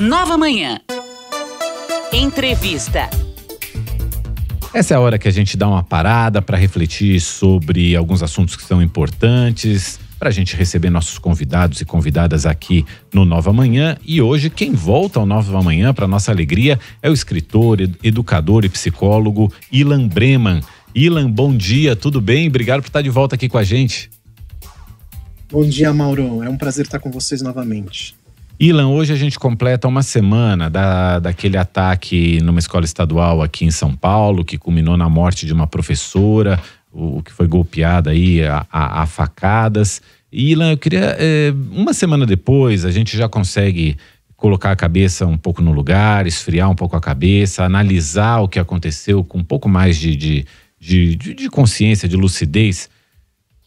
Nova Manhã. Entrevista. Essa é a hora que a gente dá uma parada para refletir sobre alguns assuntos que são importantes, para a gente receber nossos convidados e convidadas aqui no Nova Manhã. E hoje, quem volta ao Nova Manhã, para nossa alegria, é o escritor, educador e psicólogo Ilan Breman. Ilan, bom dia, tudo bem? Obrigado por estar de volta aqui com a gente. Bom dia, Mauro. É um prazer estar com vocês novamente. Ilan, hoje a gente completa uma semana da, daquele ataque numa escola estadual aqui em São Paulo, que culminou na morte de uma professora, o, que foi golpeada aí a, a, a facadas. E, Ilan, eu queria. É, uma semana depois, a gente já consegue colocar a cabeça um pouco no lugar, esfriar um pouco a cabeça, analisar o que aconteceu com um pouco mais de, de, de, de consciência, de lucidez.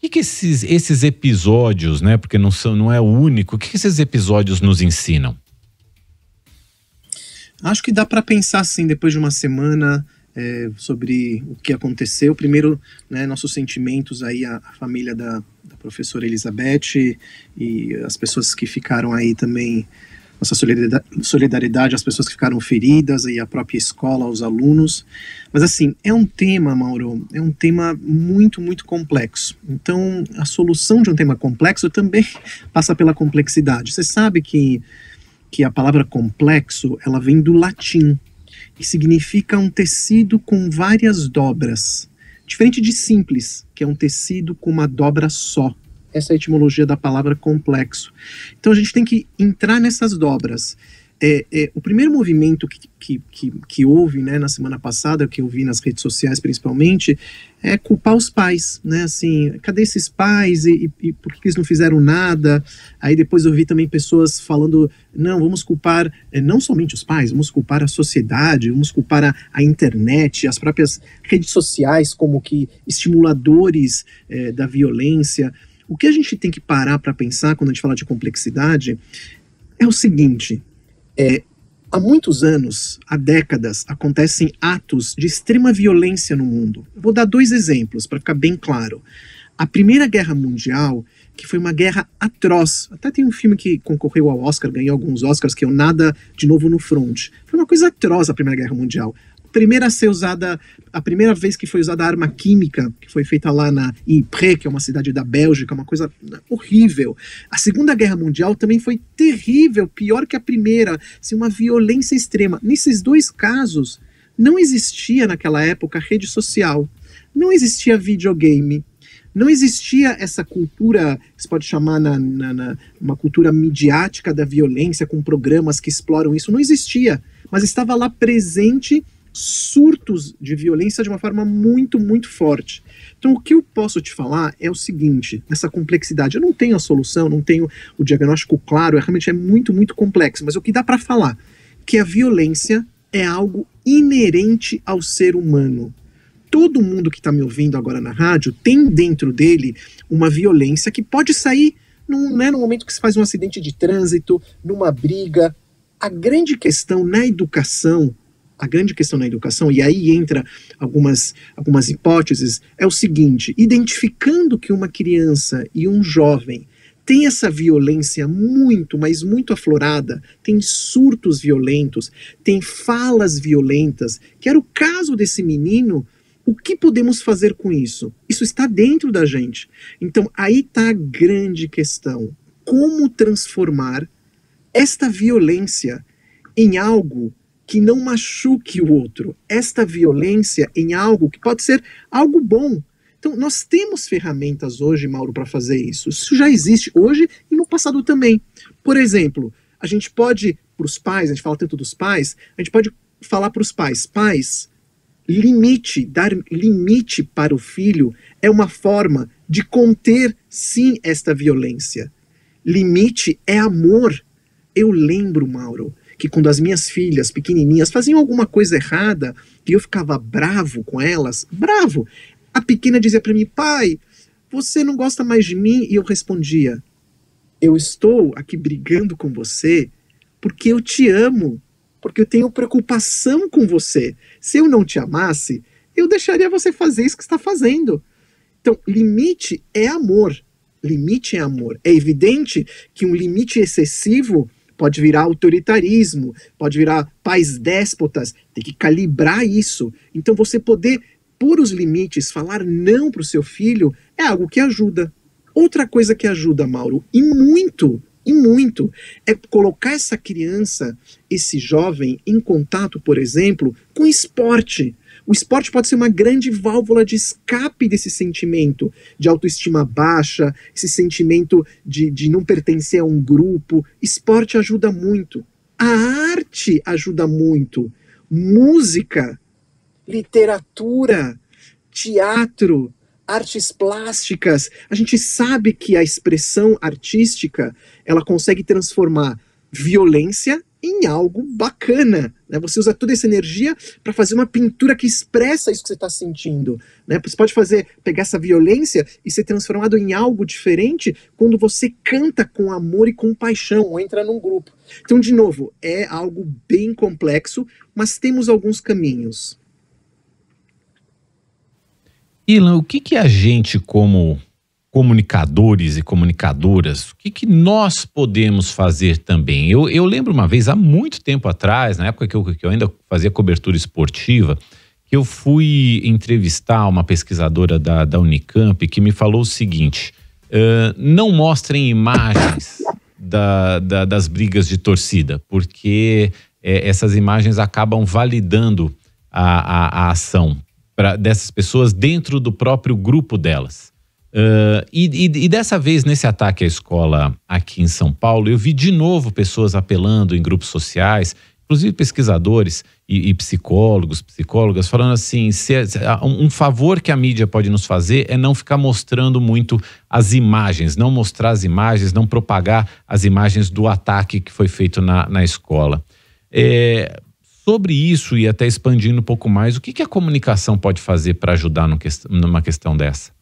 O que, que esses, esses episódios, né? Porque não, são, não é o único, o que, que esses episódios nos ensinam? Acho que dá para pensar assim, depois de uma semana, é, sobre o que aconteceu. Primeiro, né, nossos sentimentos aí, a, a família da, da, professora Elizabeth e as pessoas que ficaram aí também nossa solidariedade às pessoas que ficaram feridas e à própria escola, aos alunos. Mas assim, é um tema, Mauro, é um tema muito, muito complexo. Então, a solução de um tema complexo também passa pela complexidade. Você sabe que, que a palavra complexo, ela vem do latim, que significa um tecido com várias dobras. Diferente de simples, que é um tecido com uma dobra só essa etimologia da palavra complexo. Então a gente tem que entrar nessas dobras. É, é, o primeiro movimento que, que, que, que houve né, na semana passada, que eu vi nas redes sociais principalmente, é culpar os pais, né? Assim, cadê esses pais e, e, e por que eles não fizeram nada? Aí depois eu vi também pessoas falando, não, vamos culpar é, não somente os pais, vamos culpar a sociedade, vamos culpar a, a internet, as próprias redes sociais como que estimuladores é, da violência. O que a gente tem que parar para pensar quando a gente fala de complexidade é o seguinte: é, há muitos anos, há décadas, acontecem atos de extrema violência no mundo. Vou dar dois exemplos para ficar bem claro. A Primeira Guerra Mundial, que foi uma guerra atroz. Até tem um filme que concorreu ao Oscar, ganhou alguns Oscars, que é o Nada de Novo no Front. Foi uma coisa atroz a Primeira Guerra Mundial primeira a ser usada, a primeira vez que foi usada a arma química, que foi feita lá na Ypres, que é uma cidade da Bélgica, uma coisa né, horrível. A Segunda Guerra Mundial também foi terrível, pior que a primeira, assim, uma violência extrema. Nesses dois casos, não existia naquela época rede social, não existia videogame, não existia essa cultura, se pode chamar na, na, na, uma cultura midiática da violência, com programas que exploram isso, não existia, mas estava lá presente surtos de violência de uma forma muito, muito forte. Então, o que eu posso te falar é o seguinte: essa complexidade. Eu não tenho a solução, não tenho o diagnóstico claro, é, realmente é muito, muito complexo, mas o que dá para falar? Que a violência é algo inerente ao ser humano. Todo mundo que está me ouvindo agora na rádio tem dentro dele uma violência que pode sair num, né, no momento que se faz um acidente de trânsito, numa briga. A grande questão na educação a grande questão na educação, e aí entra algumas, algumas hipóteses, é o seguinte: identificando que uma criança e um jovem tem essa violência muito, mas muito aflorada, tem surtos violentos, tem falas violentas, que era o caso desse menino. O que podemos fazer com isso? Isso está dentro da gente. Então, aí está a grande questão: como transformar esta violência em algo que não machuque o outro. Esta violência em algo que pode ser algo bom. Então, nós temos ferramentas hoje, Mauro, para fazer isso. Isso já existe hoje e no passado também. Por exemplo, a gente pode, para os pais, a gente fala tanto dos pais, a gente pode falar para os pais: pais, limite, dar limite para o filho é uma forma de conter, sim, esta violência. Limite é amor. Eu lembro, Mauro, que quando as minhas filhas pequenininhas faziam alguma coisa errada e eu ficava bravo com elas, bravo, a pequena dizia para mim, pai, você não gosta mais de mim? E eu respondia, eu estou aqui brigando com você porque eu te amo, porque eu tenho preocupação com você. Se eu não te amasse, eu deixaria você fazer isso que está fazendo. Então, limite é amor. Limite é amor. É evidente que um limite excessivo pode virar autoritarismo, pode virar pais déspotas, tem que calibrar isso. Então você poder pôr os limites, falar não para o seu filho, é algo que ajuda. Outra coisa que ajuda, Mauro, e muito, e muito, é colocar essa criança, esse jovem, em contato, por exemplo, com esporte. O esporte pode ser uma grande válvula de escape desse sentimento de autoestima baixa, esse sentimento de, de não pertencer a um grupo. Esporte ajuda muito. A arte ajuda muito. Música, literatura, teatro, artes plásticas. A gente sabe que a expressão artística, ela consegue transformar violência em algo bacana. Né? Você usa toda essa energia para fazer uma pintura que expressa isso que você está sentindo. Né? Você pode fazer pegar essa violência e ser transformado em algo diferente quando você canta com amor e com paixão ou entra num grupo. Então, de novo, é algo bem complexo, mas temos alguns caminhos. Ilan, o que, que a gente, como comunicadores e comunicadoras, o que, que nós podemos fazer também? Eu, eu, lembro uma vez, há muito tempo atrás, na época que eu, que eu ainda fazia cobertura esportiva, que eu fui entrevistar uma pesquisadora da, da Unicamp que me falou o seguinte: uh, não mostrem imagens da, da, das brigas de torcida, porque é, essas imagens acabam validando a, a, a ação pra, dessas pessoas dentro do próprio grupo delas. Uh, e, e, e, dessa vez, nesse ataque à escola aqui em São Paulo, eu vi de novo pessoas apelando em grupos sociais, inclusive pesquisadores e, e psicólogos, psicólogas, falando assim: se, é, se, é, um favor que a mídia pode nos fazer é não ficar mostrando muito as imagens, não mostrar as imagens, não propagar as imagens do ataque que foi feito na, na escola. É, sobre isso e até expandindo um pouco mais, o que, que a comunicação pode fazer para ajudar no que, numa questão dessa?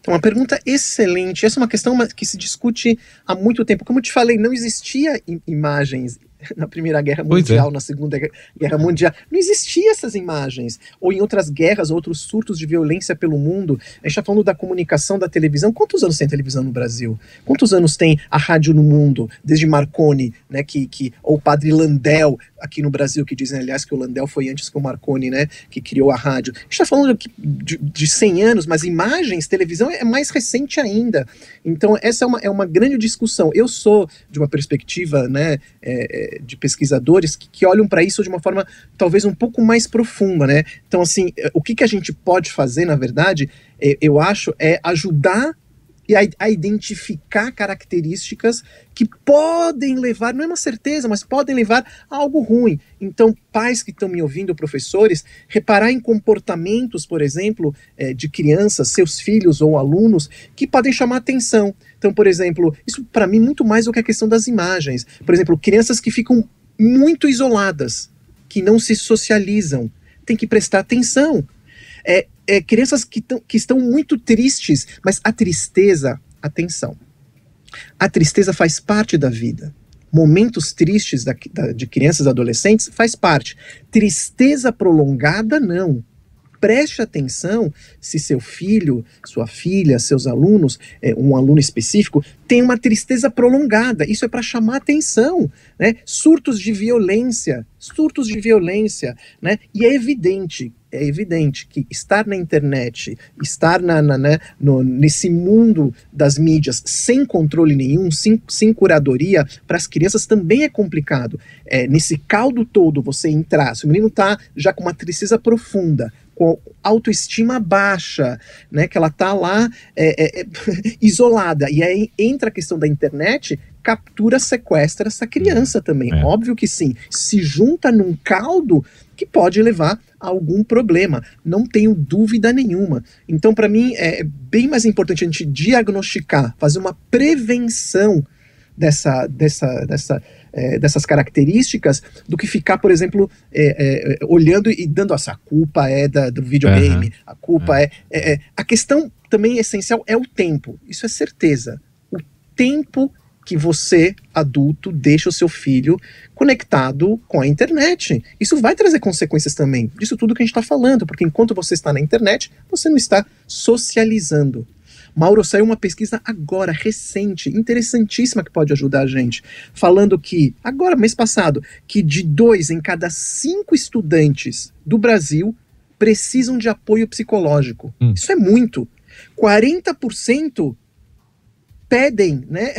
Então, uma pergunta excelente. Essa é uma questão que se discute há muito tempo. Como eu te falei, não existia imagens na Primeira Guerra é. Mundial, é. na Segunda Guerra Mundial. Não existiam essas imagens. Ou em outras guerras, outros surtos de violência pelo mundo. A gente está falando da comunicação, da televisão. Quantos anos tem televisão no Brasil? Quantos anos tem a rádio no mundo? Desde Marconi, né, que, que, ou o padre Landel aqui no Brasil, que dizem, aliás, que o Landel foi antes que o Marconi, né, que criou a rádio. A gente está falando de, de 100 anos, mas imagens, televisão é mais recente ainda. Então, essa é uma, é uma grande discussão. Eu sou de uma perspectiva, né, é, é de pesquisadores que, que olham para isso de uma forma talvez um pouco mais profunda, né? Então, assim, o que, que a gente pode fazer, na verdade, é, eu acho, é ajudar e a, a, identificar características que podem levar, não é uma certeza, mas podem levar a algo ruim. Então, pais que estão me ouvindo, professores, reparar em comportamentos, por exemplo, é, de crianças, seus filhos ou alunos, que podem chamar atenção. Então, por exemplo, isso para mim é muito mais do que a questão das imagens. Por exemplo, crianças que ficam muito isoladas, que não se socializam, tem que prestar atenção é, é crianças que, tão, que estão muito tristes, mas a tristeza, atenção, a tristeza faz parte da vida. Momentos tristes da, da, de crianças e adolescentes faz parte. Tristeza prolongada, não preste atenção se seu filho, sua filha, seus alunos, é, um aluno específico, tem uma tristeza prolongada. Isso é para chamar atenção, né? Surtos de violência, surtos de violência, né? E é evidente é evidente que estar na internet, estar na, na né, no, nesse mundo das mídias sem controle nenhum, sem, sem curadoria, para as crianças também é complicado. É, nesse caldo todo, você entrar, se o menino está já com uma tristeza profunda, com autoestima baixa, né, que ela está lá é, é, é isolada, e aí entra a questão da internet, captura, sequestra essa criança uhum. também. É. Óbvio que sim. Se junta num caldo que pode levar a algum problema, não tenho dúvida nenhuma. Então, para mim, é, é bem mais importante a gente diagnosticar, fazer uma prevenção dessa, dessa, dessa, é, dessas características do que ficar, por exemplo, é, é, olhando e dando essa culpa é da, do videogame, uhum. a culpa uhum. é, A questão também essencial é o tempo, isso é certeza. O tempo que você, adulto, deixa o seu filho conectado com a internet. Isso vai trazer consequências também disso tudo que a gente está falando, porque enquanto você está na internet, você não está socializando. Mauro, saiu uma pesquisa agora, recente, interessantíssima, que pode ajudar a gente, falando que, agora, mês passado, que de dois em cada cinco estudantes do Brasil precisam de apoio psicológico. Hum. Isso é muito. 40% pedem, né?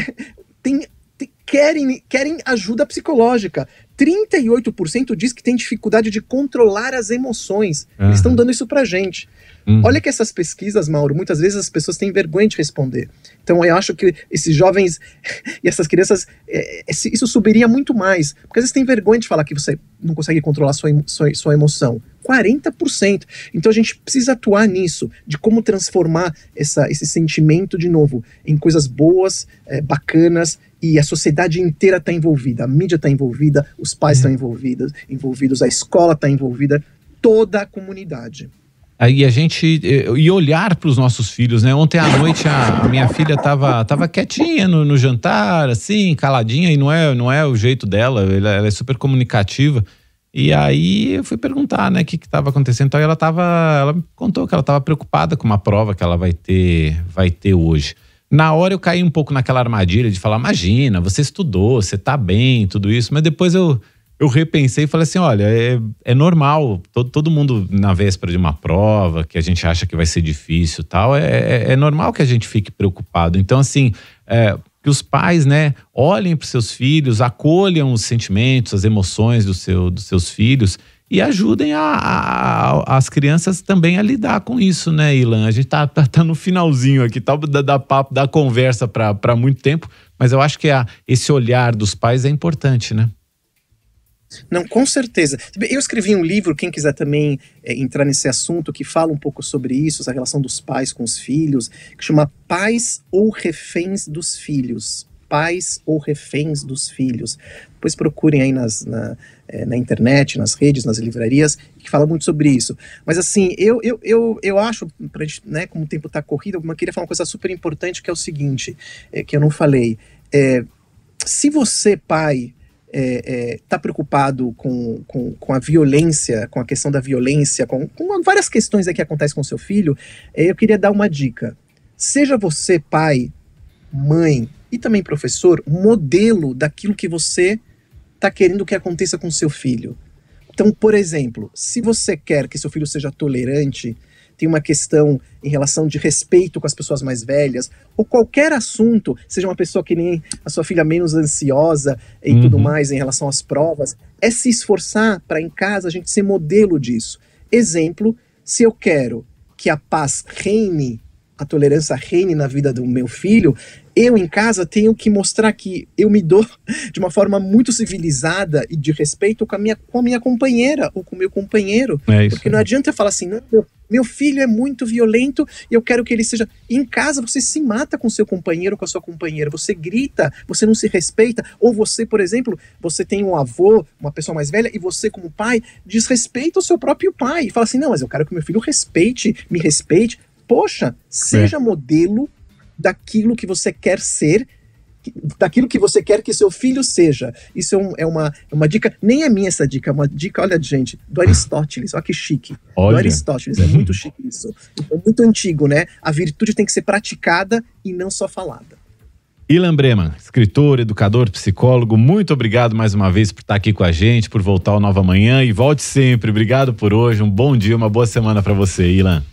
tem, tem, querem, querem ajuda psicológica. 38% diz que tem dificuldade de controlar as emoções. Uhum. Eles estão dando isso pra gente. Uhum. Olha que essas pesquisas, Mauro, muitas vezes as pessoas têm vergonha de responder. Então eu acho que esses jovens e essas crianças, é, é, isso subiria muito mais. Porque às vezes tem vergonha de falar que você não consegue controlar sua, sua, sua emoção. 40%. Então a gente precisa atuar nisso, de como transformar essa, esse sentimento de novo em coisas boas, é, bacanas, e a sociedade inteira está envolvida, a mídia está envolvida, os pais estão uhum. envolvidos, envolvidos, a escola está envolvida, toda a comunidade e a gente e olhar para os nossos filhos, né? Ontem à noite a, minha filha tava, tava quietinha no, no, jantar, assim, caladinha, e não é, não é o jeito dela, ela, é super comunicativa. E aí eu fui perguntar, né, o que estava acontecendo. Então ela tava, ela me contou que ela estava preocupada com uma prova que ela vai ter, vai ter hoje. Na hora eu caí um pouco naquela armadilha de falar, imagina, você estudou, você tá bem, tudo isso, mas depois eu eu repensei e falei assim: olha, é, é normal, todo, todo, mundo na véspera de uma prova, que a gente acha que vai ser difícil tal, é, é, é normal que a gente fique preocupado. Então, assim, é, que os pais, né, olhem para os seus filhos, acolham os sentimentos, as emoções do seu, dos seus filhos e ajudem a, a, as crianças também a lidar com isso, né, Ilan? A gente tá, tá, tá no finalzinho aqui, tá da, da papo, da conversa para muito tempo, mas eu acho que a, esse olhar dos pais é importante, né? Não, com certeza. Eu escrevi um livro, quem quiser também é, entrar nesse assunto, que fala um pouco sobre isso, a relação dos pais com os filhos, que chama Pais ou Reféns dos Filhos. Pais ou reféns dos filhos. Depois procurem aí nas, na, é, na internet, nas redes, nas livrarias, que fala muito sobre isso. Mas assim, eu, eu, eu, eu acho, pra gente, né, como o tempo está corrido, eu queria falar uma coisa super importante que é o seguinte, é, que eu não falei. É, se você, pai, está é, é tá preocupado com, com, com, a violência, com a questão da violência, com, com várias questões que acontecem com seu filho, é, eu queria dar uma dica. Seja você pai, mãe e também professor, modelo daquilo que você está querendo que aconteça com seu filho. Então, por exemplo, se você quer que seu filho seja tolerante, tem uma questão em relação de respeito com as pessoas mais velhas, ou qualquer assunto, seja uma pessoa que nem a sua filha menos ansiosa e uhum. tudo mais em relação às provas, é se esforçar para em casa a gente ser modelo disso. Exemplo, se eu quero que a paz reine, a tolerância reine na vida do meu filho, eu em casa tenho que mostrar que eu me dou de uma forma muito civilizada e de respeito com a minha, com a minha companheira ou com o meu companheiro. É isso, Porque não adianta eu falar assim, não, meu, meu filho é muito violento e eu quero que ele seja. Em casa você se mata com seu companheiro, ou com a sua companheira, você grita, você não se respeita, ou você, por exemplo, você tem um avô, uma pessoa mais velha, e você, como pai, desrespeita o seu próprio pai e fala assim: não, mas eu quero que meu filho respeite, me respeite. Poxa, é. seja é. modelo daquilo que você quer ser, daquilo que você quer que seu filho seja. Isso é, um, é uma, é uma dica, nem é minha essa dica, é uma dica, olha, gente, do Aristóteles, olha que chique. Olha. Do Aristóteles, é uhum. muito chique isso. Então, é muito antigo, né? A virtude tem que ser praticada e não só falada. Ilan Breman, escritor, educador, psicólogo, muito obrigado mais uma vez por estar aqui com a gente, por voltar ao Nova Manhã e volte sempre. Obrigado por hoje, um bom dia, uma boa semana para você, Ilan.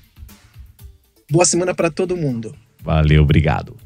Boa semana para todo mundo. Valeu, obrigado.